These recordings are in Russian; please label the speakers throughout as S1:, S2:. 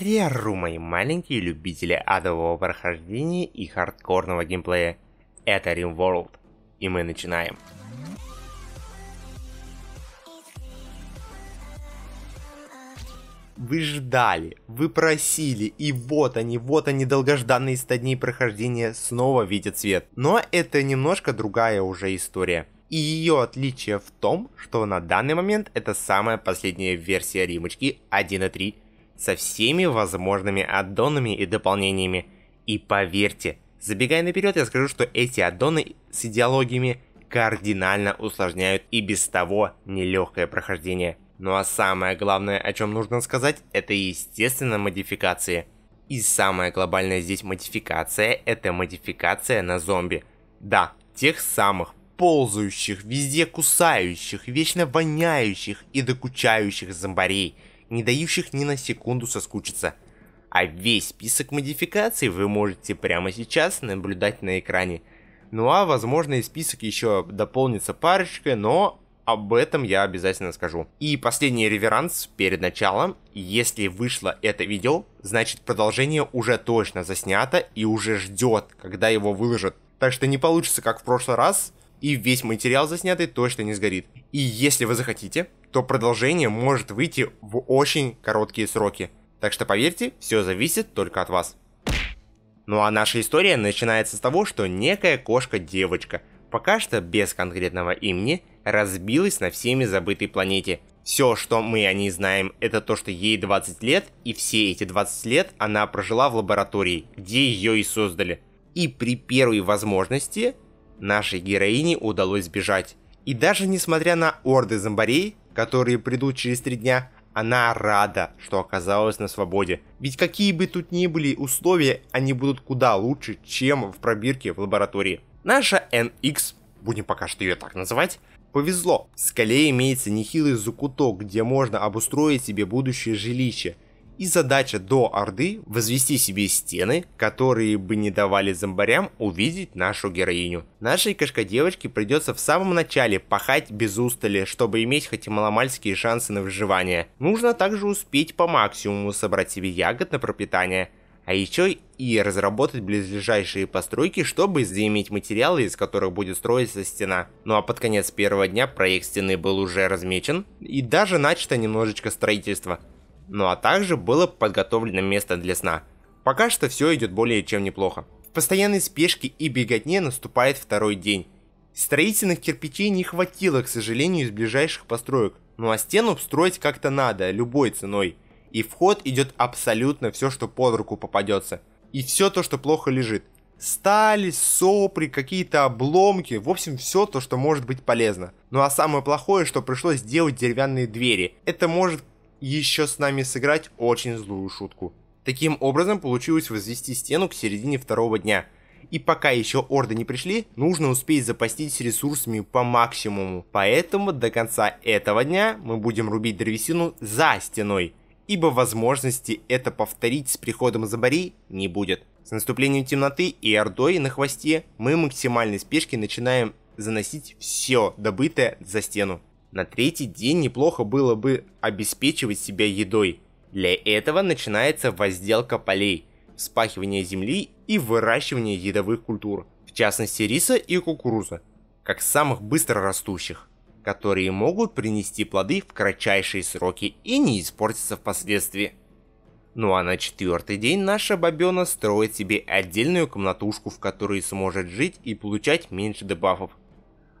S1: Арерумы – маленькие любители адового прохождения и хардкорного геймплея. Это RimWorld, и мы начинаем. Вы ждали, вы просили, и вот они, вот они, долгожданные 100 дней прохождения снова видят свет. Но это немножко другая уже история. И ее отличие в том, что на данный момент это самая последняя версия римочки 1.3 со всеми возможными аддонами и дополнениями. И поверьте, забегая наперед, я скажу, что эти аддоны с идеологиями кардинально усложняют и без того нелегкое прохождение. Ну а самое главное, о чем нужно сказать, это естественно модификации. И самая глобальная здесь модификация – это модификация на зомби. Да, тех самых ползающих, везде кусающих, вечно воняющих и докучающих зомбарей – не дающих ни на секунду соскучиться. А весь список модификаций вы можете прямо сейчас наблюдать на экране. Ну а возможно и список еще дополнится парочкой, но об этом я обязательно скажу. И последний реверанс перед началом. Если вышло это видео, значит продолжение уже точно заснято и уже ждет, когда его выложат. Так что не получится как в прошлый раз, и весь материал заснятый точно не сгорит. И если вы захотите, то продолжение может выйти в очень короткие сроки. Так что поверьте, все зависит только от вас. Ну а наша история начинается с того, что некая кошка-девочка, пока что без конкретного имени, разбилась на всеми забытой планете. Все, что мы о ней знаем, это то, что ей 20 лет, и все эти 20 лет она прожила в лаборатории, где ее и создали. И при первой возможности нашей героине удалось сбежать. И даже несмотря на орды зомбарей, которые придут через три дня, она рада, что оказалась на свободе. Ведь какие бы тут ни были условия, они будут куда лучше, чем в пробирке в лаборатории. Наша NX, будем пока что ее так называть, повезло. В скале имеется нехилый закуток, где можно обустроить себе будущее жилище – и задача до Орды возвести себе стены, которые бы не давали зомбарям увидеть нашу героиню. Нашей кошке-девочке придется в самом начале пахать без устали, чтобы иметь хоть маломальские шансы на выживание. Нужно также успеть по максимуму собрать себе ягод на пропитание, а еще и разработать близлежащие постройки, чтобы заиметь материалы, из которых будет строиться стена. Ну а под конец первого дня проект стены был уже размечен, и даже начато немножечко строительство ну а также было подготовлено место для сна. Пока что все идет более чем неплохо. В постоянной спешке и беготне наступает второй день. Строительных кирпичей не хватило, к сожалению, из ближайших построек, ну а стену строить как-то надо, любой ценой. И в ход идет абсолютно все, что под руку попадется. И все то, что плохо лежит. Сталь, сопли, какие-то обломки, в общем, все то, что может быть полезно. Ну а самое плохое, что пришлось делать деревянные двери. Это может еще с нами сыграть очень злую шутку. Таким образом получилось возвести стену к середине второго дня. И пока еще орды не пришли, нужно успеть запастись ресурсами по максимуму. Поэтому до конца этого дня мы будем рубить древесину за стеной, ибо возможности это повторить с приходом Забари не будет. С наступлением темноты и ордой на хвосте мы максимальной спешки начинаем заносить все добытое за стену. На третий день неплохо было бы обеспечивать себя едой. Для этого начинается возделка полей, вспахивание земли и выращивание едовых культур, в частности риса и кукуруза, как самых быстро растущих, которые могут принести плоды в кратчайшие сроки и не испортиться впоследствии. Ну а на четвертый день наша бабена строит себе отдельную комнатушку, в которой сможет жить и получать меньше дебафов.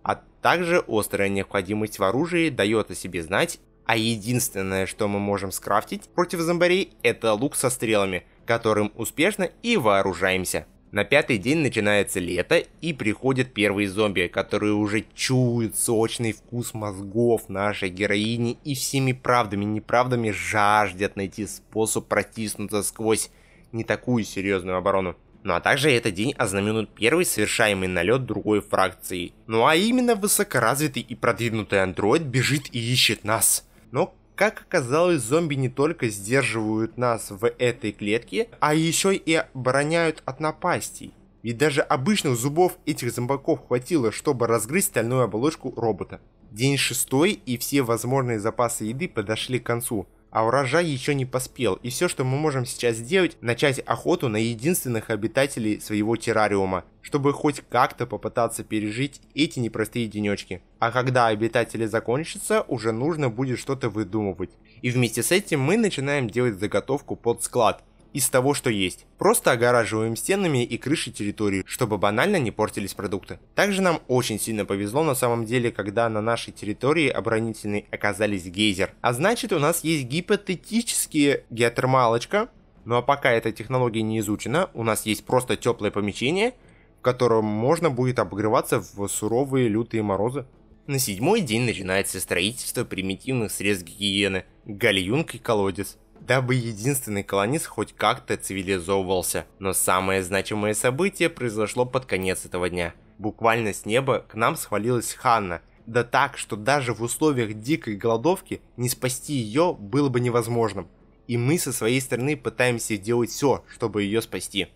S1: А также острая необходимость в оружии дает о себе знать, а единственное, что мы можем скрафтить против зомбарей, это лук со стрелами, которым успешно и вооружаемся. На пятый день начинается лето и приходят первые зомби, которые уже чуют сочный вкус мозгов нашей героини и всеми правдами и неправдами жаждет найти способ протиснуться сквозь не такую серьезную оборону. Ну а также этот день ознаменует первый совершаемый налет другой фракции. Ну а именно высокоразвитый и продвинутый андроид бежит и ищет нас. Но, как оказалось, зомби не только сдерживают нас в этой клетке, а еще и обороняют от напастей. Ведь даже обычных зубов этих зомбаков хватило, чтобы разгрызть стальную оболочку робота. День шестой и все возможные запасы еды подошли к концу а урожай еще не поспел, и все, что мы можем сейчас сделать, начать охоту на единственных обитателей своего террариума, чтобы хоть как-то попытаться пережить эти непростые денечки. А когда обитатели закончатся, уже нужно будет что-то выдумывать. И вместе с этим мы начинаем делать заготовку под склад – из того, что есть. Просто огораживаем стенами и крышей территорию, чтобы банально не портились продукты. Также нам очень сильно повезло на самом деле, когда на нашей территории оборонительной оказались гейзер. А значит у нас есть гипотетические геотермалочка, ну а пока эта технология не изучена, у нас есть просто теплое помещение, в котором можно будет обогреваться в суровые лютые морозы. На седьмой день начинается строительство примитивных средств гигиены – гальюнг и колодец дабы единственный колонист хоть как-то цивилизовывался. Но самое значимое событие произошло под конец этого дня. Буквально с неба к нам свалилась Ханна, да так, что даже в условиях дикой голодовки не спасти ее было бы невозможным. И мы со своей стороны пытаемся делать все, чтобы ее спасти.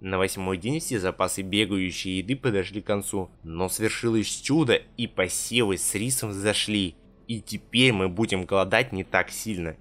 S1: На восьмой день все запасы бегающей еды подошли к концу, но свершилось чудо и посевы с рисом зашли. И теперь мы будем голодать не так сильно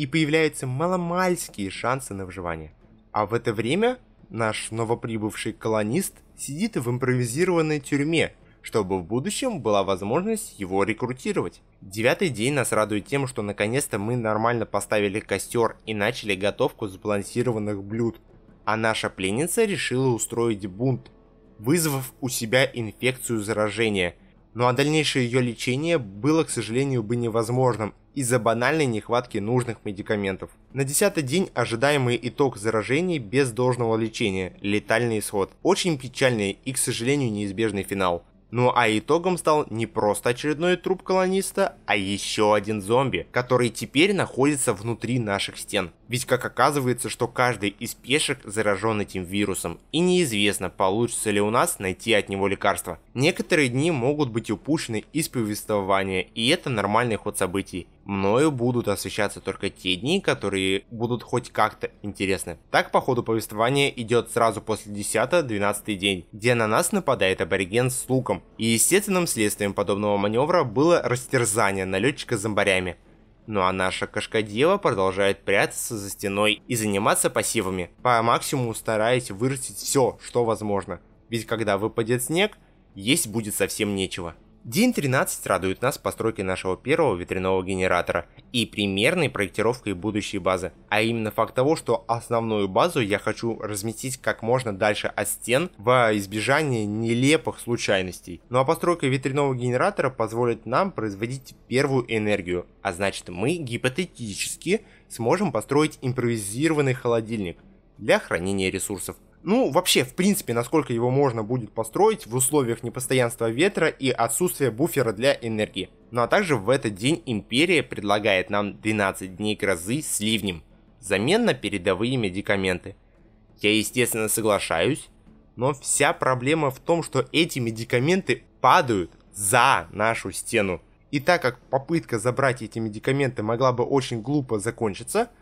S1: и появляются маломальские шансы на выживание. А в это время наш новоприбывший колонист сидит в импровизированной тюрьме, чтобы в будущем была возможность его рекрутировать. Девятый день нас радует тем, что наконец-то мы нормально поставили костер и начали готовку сбалансированных блюд. А наша пленница решила устроить бунт, вызвав у себя инфекцию заражения, ну а дальнейшее ее лечение было, к сожалению, бы невозможным из-за банальной нехватки нужных медикаментов. На 10 день ожидаемый итог заражений без должного лечения – летальный исход. Очень печальный и, к сожалению, неизбежный финал. Ну а итогом стал не просто очередной труп колониста, а еще один зомби, который теперь находится внутри наших стен. Ведь как оказывается, что каждый из пешек заражен этим вирусом, и неизвестно, получится ли у нас найти от него лекарство. Некоторые дни могут быть упущены из повествования, и это нормальный ход событий мною будут освещаться только те дни, которые будут хоть как-то интересны. Так, по ходу повествования идет сразу после 10-12 день, где на нас нападает абориген с луком. И естественным следствием подобного маневра было растерзание налетчика зомбарями. Ну а наша кошкодева продолжает прятаться за стеной и заниматься пассивами, по максимуму стараясь вырастить все, что возможно. Ведь когда выпадет снег, есть будет совсем нечего. День 13 радует нас постройкой нашего первого ветряного генератора и примерной проектировкой будущей базы, а именно факт того, что основную базу я хочу разместить как можно дальше от стен во избежание нелепых случайностей. Ну а постройка ветряного генератора позволит нам производить первую энергию, а значит мы гипотетически сможем построить импровизированный холодильник для хранения ресурсов, ну, вообще, в принципе, насколько его можно будет построить в условиях непостоянства ветра и отсутствия буфера для энергии. Ну а также в этот день Империя предлагает нам 12 дней грозы с ливнем, взамен на передовые медикаменты. Я, естественно, соглашаюсь, но вся проблема в том, что эти медикаменты падают за нашу стену. И так как попытка забрать эти медикаменты могла бы очень глупо закончиться –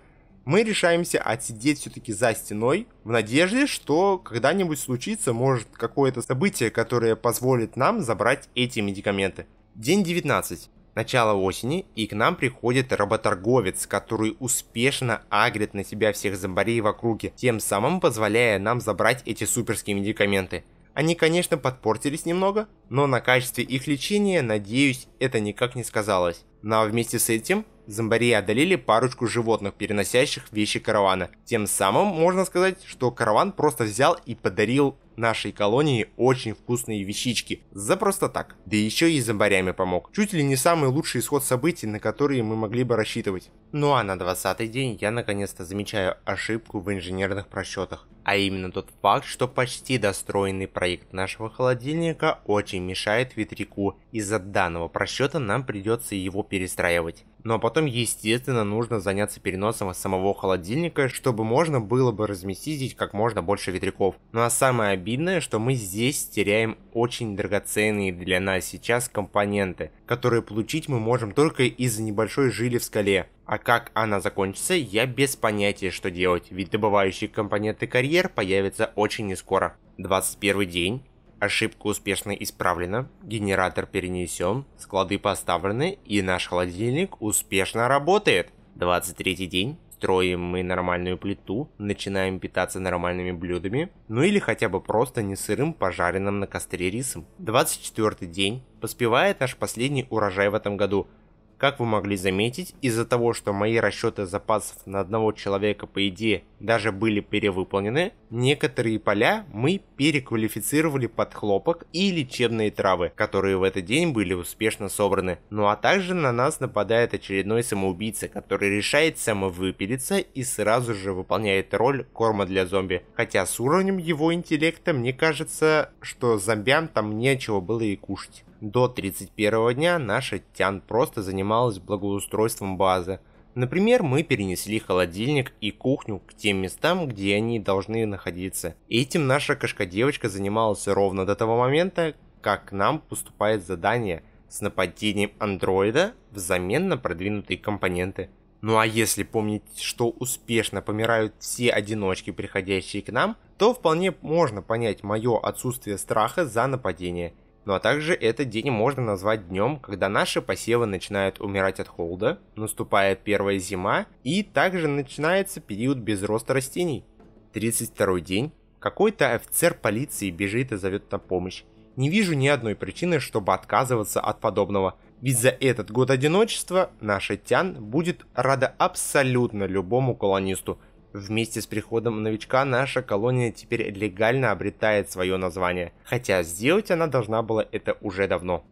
S1: мы решаемся отсидеть все-таки за стеной в надежде, что когда-нибудь случится, может, какое-то событие, которое позволит нам забрать эти медикаменты. День 19. Начало осени, и к нам приходит работорговец, который успешно агрит на себя всех зомбарей в округе, тем самым позволяя нам забрать эти суперские медикаменты. Они, конечно, подпортились немного, но на качестве их лечения, надеюсь, это никак не сказалось. Но ну, а вместе с этим зомбари одолели парочку животных, переносящих вещи каравана. Тем самым можно сказать, что караван просто взял и подарил нашей колонии очень вкусные вещички. За просто так. Да еще и зомбарями помог. Чуть ли не самый лучший исход событий, на которые мы могли бы рассчитывать. Ну а на 20 день я наконец-то замечаю ошибку в инженерных просчетах. А именно тот факт, что почти достроенный проект нашего холодильника очень мешает ветряку. Из-за данного просчета нам придется его перестраивать. Но ну, а потом, естественно, нужно заняться переносом из самого холодильника, чтобы можно было бы разместить здесь как можно больше ветряков. Ну а самое обидное, что мы здесь теряем очень драгоценные для нас сейчас компоненты, которые получить мы можем только из-за небольшой жили в скале. А как она закончится, я без понятия, что делать, ведь добывающие компоненты карьер появятся очень нескоро. 21 день, Ошибка успешно исправлена, генератор перенесен, склады поставлены и наш холодильник успешно работает. 23 день, строим мы нормальную плиту, начинаем питаться нормальными блюдами, ну или хотя бы просто не сырым пожаренным на костре рисом. 24 день, поспевает наш последний урожай в этом году – как вы могли заметить, из-за того, что мои расчеты запасов на одного человека по идее даже были перевыполнены, некоторые поля мы переквалифицировали под хлопок и лечебные травы, которые в этот день были успешно собраны. Ну а также на нас нападает очередной самоубийца, который решает самовыпилиться и сразу же выполняет роль корма для зомби. Хотя с уровнем его интеллекта мне кажется, что зомбям там нечего было и кушать. До 31 дня наша Тян просто занималась благоустройством базы. Например, мы перенесли холодильник и кухню к тем местам, где они должны находиться. Этим наша кошка-девочка занималась ровно до того момента, как к нам поступает задание с нападением андроида взамен на продвинутые компоненты. Ну а если помнить, что успешно помирают все одиночки, приходящие к нам, то вполне можно понять мое отсутствие страха за нападение – ну а также этот день можно назвать днем, когда наши посевы начинают умирать от холода, наступает первая зима и также начинается период без роста растений. 32 день. Какой-то офицер полиции бежит и зовет на помощь. Не вижу ни одной причины, чтобы отказываться от подобного, ведь за этот год одиночества наша Тян будет рада абсолютно любому колонисту – Вместе с приходом новичка наша колония теперь легально обретает свое название, хотя сделать она должна была это уже давно.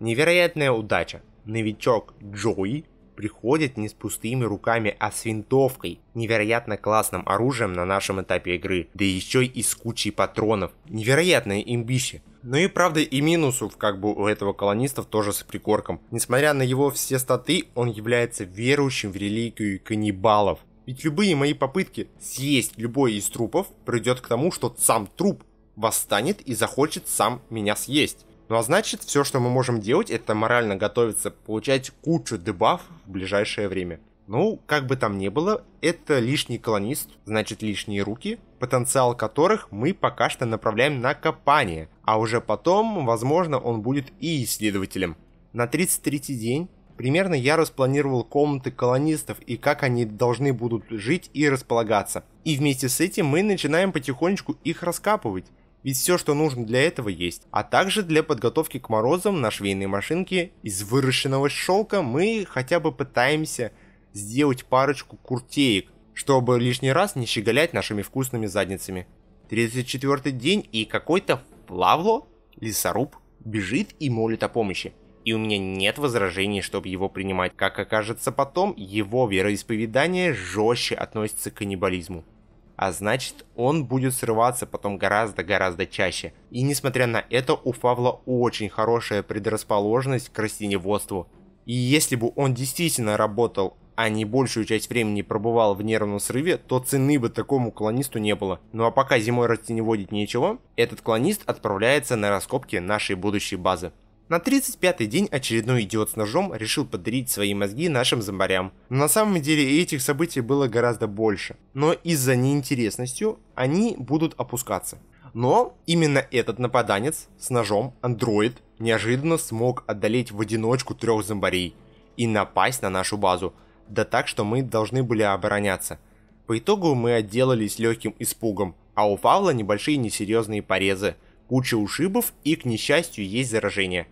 S1: Невероятная удача. Новичок Джои приходит не с пустыми руками, а с винтовкой, невероятно классным оружием на нашем этапе игры, да еще и с кучей патронов. Невероятное имбище. Ну и правда и минусов как бы у этого колонистов тоже с прикорком. Несмотря на его все статы, он является верующим в религию каннибалов. Ведь любые мои попытки съесть любой из трупов придет к тому, что сам труп восстанет и захочет сам меня съесть. Ну а значит, все, что мы можем делать, это морально готовиться получать кучу дебафов в ближайшее время. Ну, как бы там ни было, это лишний колонист, значит лишние руки, потенциал которых мы пока что направляем на копание, а уже потом, возможно, он будет и исследователем. На 33-й день Примерно я распланировал комнаты колонистов и как они должны будут жить и располагаться. И вместе с этим мы начинаем потихонечку их раскапывать. Ведь все, что нужно для этого есть. А также для подготовки к морозам на швейной машинке из выращенного шелка мы хотя бы пытаемся сделать парочку куртеек, чтобы лишний раз не щеголять нашими вкусными задницами. 34 день и какой-то Лавло, лесоруб, бежит и молит о помощи и у меня нет возражений, чтобы его принимать. Как окажется потом, его вероисповедание жестче относится к каннибализму. А значит, он будет срываться потом гораздо-гораздо чаще. И несмотря на это, у Фавла очень хорошая предрасположенность к растеневодству. И если бы он действительно работал, а не большую часть времени пробывал в нервном срыве, то цены бы такому клонисту не было. Ну а пока зимой растеневодить нечего, этот клонист отправляется на раскопки нашей будущей базы. На 35-й день очередной идиот с ножом решил подарить свои мозги нашим зомбарям. Но на самом деле этих событий было гораздо больше. Но из-за неинтересностью они будут опускаться. Но именно этот нападанец с ножом, андроид, неожиданно смог одолеть в одиночку трех зомбарей и напасть на нашу базу. Да так, что мы должны были обороняться. По итогу мы отделались легким испугом, а у Фавла небольшие несерьезные порезы – куча ушибов и, к несчастью, есть заражение,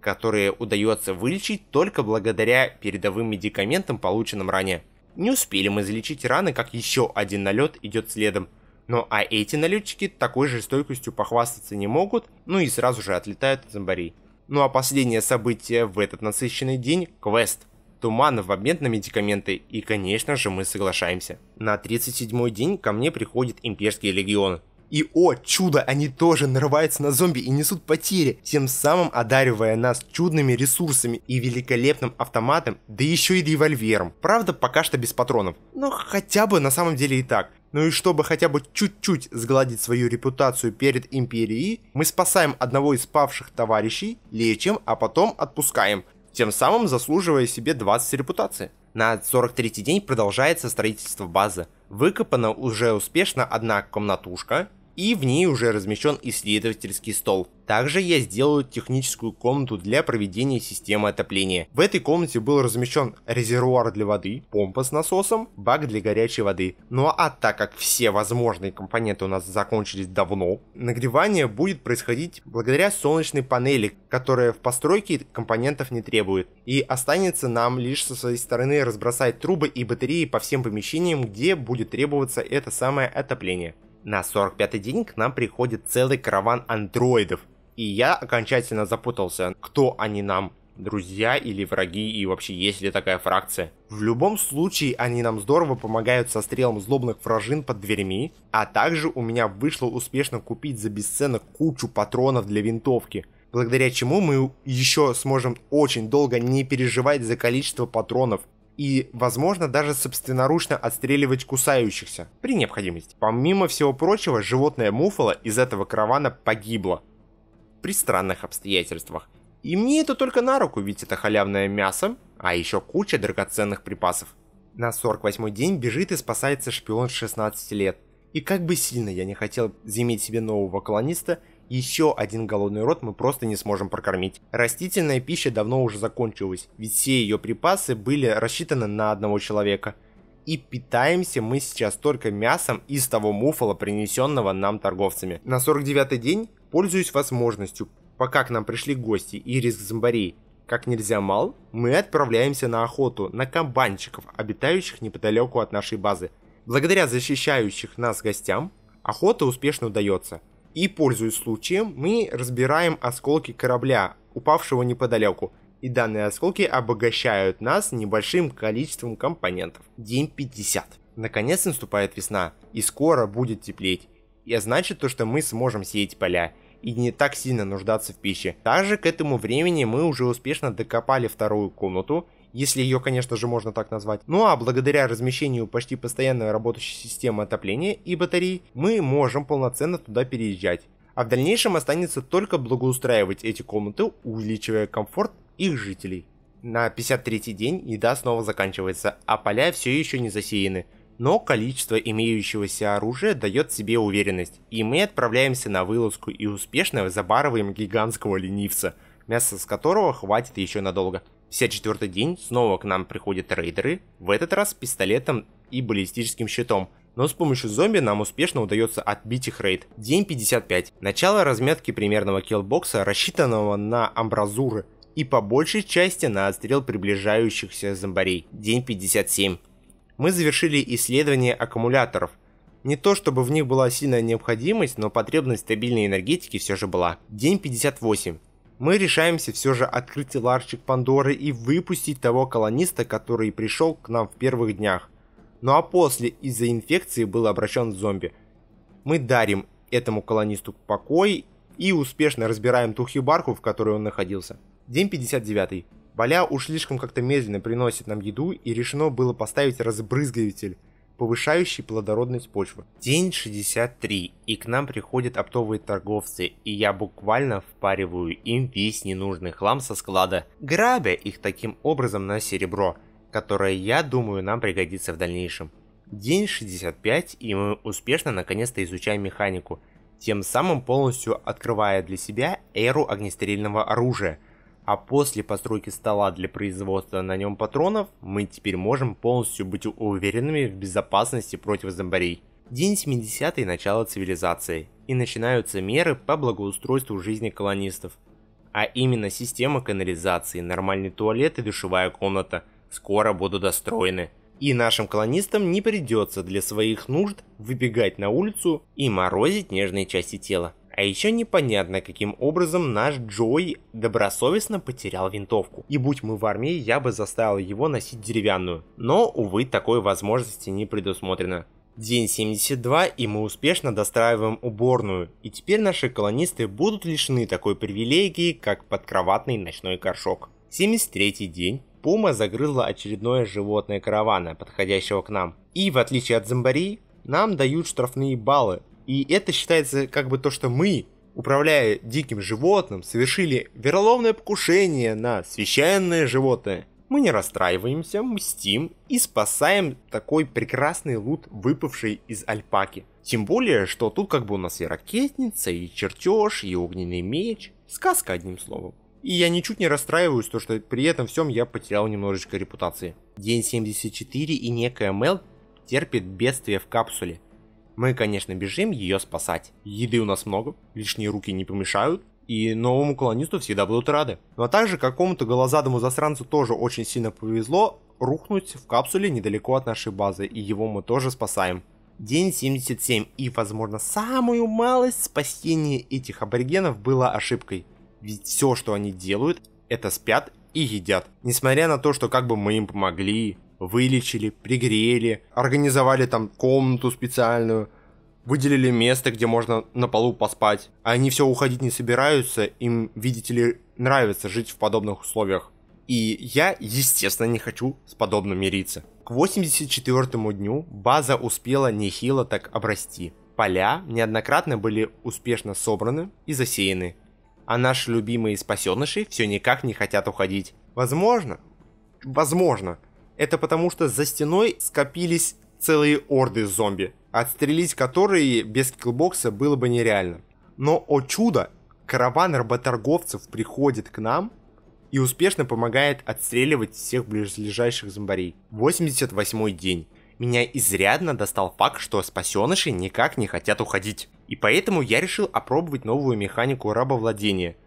S1: которое удается вылечить только благодаря передовым медикаментам, полученным ранее. Не успели мы залечить раны, как еще один налет идет следом. Но ну, а эти налетчики такой же стойкостью похвастаться не могут, ну и сразу же отлетают от зомбарей. Ну а последнее событие в этот насыщенный день – квест. Туман в обмен на медикаменты, и конечно же мы соглашаемся. На 37-й день ко мне приходит имперский легион – и, о чудо, они тоже нарываются на зомби и несут потери, тем самым одаривая нас чудными ресурсами и великолепным автоматом, да еще и револьвером. Правда, пока что без патронов. Но ну, хотя бы на самом деле и так. Ну и чтобы хотя бы чуть-чуть сгладить свою репутацию перед Империей, мы спасаем одного из павших товарищей, лечим, а потом отпускаем, тем самым заслуживая себе 20 репутации. На 43-й день продолжается строительство базы. Выкопана уже успешно одна комнатушка, и в ней уже размещен исследовательский стол. Также я сделал техническую комнату для проведения системы отопления. В этой комнате был размещен резервуар для воды, помпа с насосом, бак для горячей воды. Ну а так как все возможные компоненты у нас закончились давно, нагревание будет происходить благодаря солнечной панели, которая в постройке компонентов не требует. И останется нам лишь со своей стороны разбросать трубы и батареи по всем помещениям, где будет требоваться это самое отопление. На 45-й день к нам приходит целый караван андроидов. И я окончательно запутался, кто они нам, друзья или враги, и вообще есть ли такая фракция. В любом случае, они нам здорово помогают со стрелом злобных вражин под дверьми, а также у меня вышло успешно купить за бесценок кучу патронов для винтовки, благодаря чему мы еще сможем очень долго не переживать за количество патронов и, возможно, даже собственноручно отстреливать кусающихся при необходимости. Помимо всего прочего, животное муфало из этого каравана погибло при странных обстоятельствах. И мне это только на руку, ведь это халявное мясо, а еще куча драгоценных припасов. На 48-й день бежит и спасается шпион 16 лет. И как бы сильно я не хотел заиметь себе нового колониста – еще один голодный рот мы просто не сможем прокормить. Растительная пища давно уже закончилась, ведь все ее припасы были рассчитаны на одного человека. И питаемся мы сейчас только мясом из того муфала, принесенного нам торговцами. На 49-й день пользуясь возможностью, пока к нам пришли гости и риск зомбарей, как нельзя мал, мы отправляемся на охоту на комбанчиков, обитающих неподалеку от нашей базы. Благодаря защищающих нас гостям, охота успешно удается – и, пользуясь случаем, мы разбираем осколки корабля, упавшего неподалеку, и данные осколки обогащают нас небольшим количеством компонентов. День 50. Наконец наступает весна, и скоро будет теплеть. И значит то, что мы сможем сеять поля и не так сильно нуждаться в пище. Также к этому времени мы уже успешно докопали вторую комнату если ее, конечно же, можно так назвать. Ну а благодаря размещению почти постоянно работающей системы отопления и батарей, мы можем полноценно туда переезжать. А в дальнейшем останется только благоустраивать эти комнаты, увеличивая комфорт их жителей. На 53-й день еда снова заканчивается, а поля все еще не засеяны. Но количество имеющегося оружия дает себе уверенность, и мы отправляемся на вылазку и успешно забарываем гигантского ленивца, мяса с которого хватит еще надолго. 54-й день снова к нам приходят рейдеры, в этот раз с пистолетом и баллистическим щитом. Но с помощью зомби нам успешно удается отбить их рейд. День 55. Начало разметки примерного киллбокса, рассчитанного на амбразуры и по большей части на отстрел приближающихся зомбарей. День 57. Мы завершили исследование аккумуляторов. Не то чтобы в них была сильная необходимость, но потребность стабильной энергетики все же была. День 58 мы решаемся все же открыть ларчик Пандоры и выпустить того колониста, который пришел к нам в первых днях. Ну а после из-за инфекции был обращен в зомби. Мы дарим этому колонисту покой и успешно разбираем ту хибарку, в которой он находился. День 59. Боля уж слишком как-то медленно приносит нам еду и решено было поставить разбрызгиватель повышающий плодородность почвы. День 63, и к нам приходят оптовые торговцы, и я буквально впариваю им весь ненужный хлам со склада, грабя их таким образом на серебро, которое, я думаю, нам пригодится в дальнейшем. День 65, и мы успешно наконец-то изучаем механику, тем самым полностью открывая для себя эру огнестрельного оружия – а после постройки стола для производства на нем патронов мы теперь можем полностью быть уверенными в безопасности против зомбарей. День 70-й начало цивилизации, и начинаются меры по благоустройству жизни колонистов. А именно система канализации, нормальный туалет и душевая комната скоро будут достроены. И нашим колонистам не придется для своих нужд выбегать на улицу и морозить нежные части тела. А еще непонятно, каким образом наш Джой добросовестно потерял винтовку. И будь мы в армии, я бы заставил его носить деревянную. Но, увы, такой возможности не предусмотрено. День 72, и мы успешно достраиваем уборную, и теперь наши колонисты будут лишены такой привилегии, как подкроватный ночной горшок. 73 день. Пума загрызла очередное животное каравана, подходящего к нам. И в отличие от зомбарей, нам дают штрафные баллы, и это считается как бы то, что мы, управляя диким животным, совершили вероломное покушение на священное животное. Мы не расстраиваемся, мстим и спасаем такой прекрасный лут, выпавший из альпаки. Тем более, что тут как бы у нас и ракетница, и чертеж, и огненный меч. Сказка, одним словом. И я ничуть не расстраиваюсь, то что при этом всем я потерял немножечко репутации. День 74 и некая Мел терпит бедствие в капсуле. Мы, конечно, бежим ее спасать. Еды у нас много, лишние руки не помешают, и новому колонисту всегда будут рады. Но ну, а также какому-то голозадому засранцу тоже очень сильно повезло рухнуть в капсуле недалеко от нашей базы, и его мы тоже спасаем. День 77, и, возможно, самую малость спасение этих аборигенов было ошибкой. Ведь все, что они делают, это спят и едят. Несмотря на то, что как бы мы им помогли, вылечили, пригрели, организовали там комнату специальную, выделили место, где можно на полу поспать. А они все уходить не собираются, им, видите ли, нравится жить в подобных условиях. И я, естественно, не хочу с подобным мириться. К 84 му дню база успела нехило так обрасти. Поля неоднократно были успешно собраны и засеяны. А наши любимые спасеныши все никак не хотят уходить. Возможно, возможно, это потому что за стеной скопились целые орды зомби, отстрелить которые без киллбокса было бы нереально. Но, о чудо, караван работорговцев приходит к нам и успешно помогает отстреливать всех ближайших зомбарей. 88 день. Меня изрядно достал факт, что спасеныши никак не хотят уходить. И поэтому я решил опробовать новую механику рабовладения –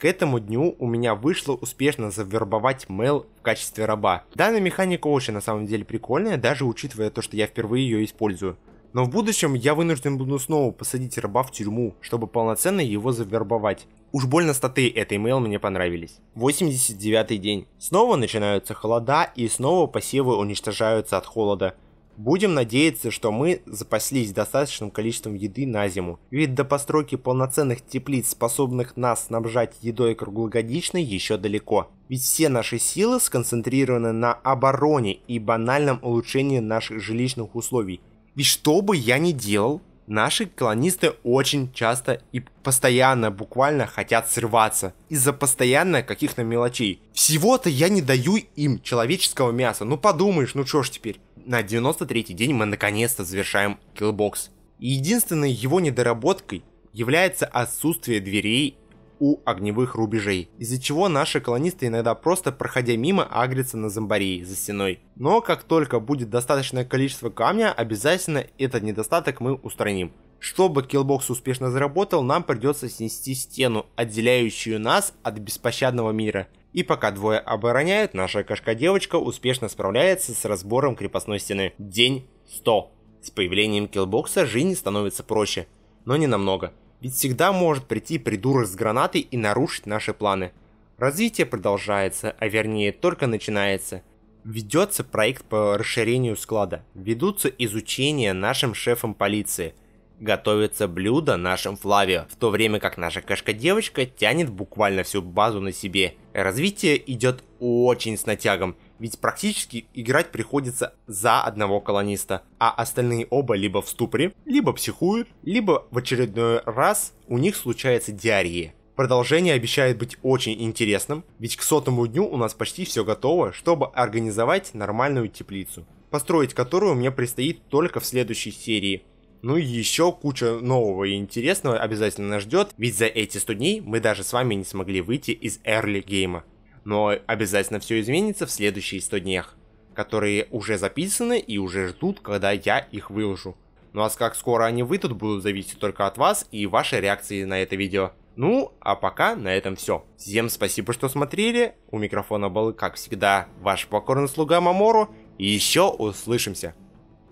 S1: к этому дню у меня вышло успешно завербовать Мел в качестве раба. Данная механика очень на самом деле прикольная, даже учитывая то, что я впервые ее использую. Но в будущем я вынужден буду снова посадить раба в тюрьму, чтобы полноценно его завербовать. Уж больно статы этой мейл мне понравились. 89 день. Снова начинаются холода и снова посевы уничтожаются от холода. Будем надеяться, что мы запаслись достаточным количеством еды на зиму, ведь до постройки полноценных теплиц, способных нас снабжать едой круглогодично, еще далеко. Ведь все наши силы сконцентрированы на обороне и банальном улучшении наших жилищных условий. Ведь что бы я ни делал, наши колонисты очень часто и постоянно буквально хотят срываться из-за постоянно каких-то мелочей. Всего-то я не даю им человеческого мяса, ну подумаешь, ну что ж теперь на 93-й день мы наконец-то завершаем киллбокс. Единственной его недоработкой является отсутствие дверей у огневых рубежей, из-за чего наши колонисты иногда просто проходя мимо агрятся на зомбарей за стеной. Но как только будет достаточное количество камня, обязательно этот недостаток мы устраним. Чтобы киллбокс успешно заработал, нам придется снести стену, отделяющую нас от беспощадного мира – и пока двое обороняют, наша кошка-девочка успешно справляется с разбором крепостной стены. День 100. С появлением киллбокса жизнь становится проще, но не намного. Ведь всегда может прийти придурок с гранатой и нарушить наши планы. Развитие продолжается, а вернее только начинается. Ведется проект по расширению склада. Ведутся изучения нашим шефом полиции – готовится блюдо нашим Флавио, в то время как наша кошка-девочка тянет буквально всю базу на себе. Развитие идет очень с натягом, ведь практически играть приходится за одного колониста, а остальные оба либо в ступоре, либо психуют, либо в очередной раз у них случается диарея. Продолжение обещает быть очень интересным, ведь к сотому дню у нас почти все готово, чтобы организовать нормальную теплицу, построить которую мне предстоит только в следующей серии – ну и еще куча нового и интересного обязательно нас ждет, ведь за эти 100 дней мы даже с вами не смогли выйти из Early гейма. Но обязательно все изменится в следующие 100 днях, которые уже записаны и уже ждут, когда я их выложу. Ну а как скоро они выйдут, будут зависеть только от вас и вашей реакции на это видео. Ну, а пока на этом все. Всем спасибо, что смотрели. У микрофона был, как всегда, ваш покорный слуга Мамору. И еще услышимся.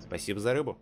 S1: Спасибо за рыбу.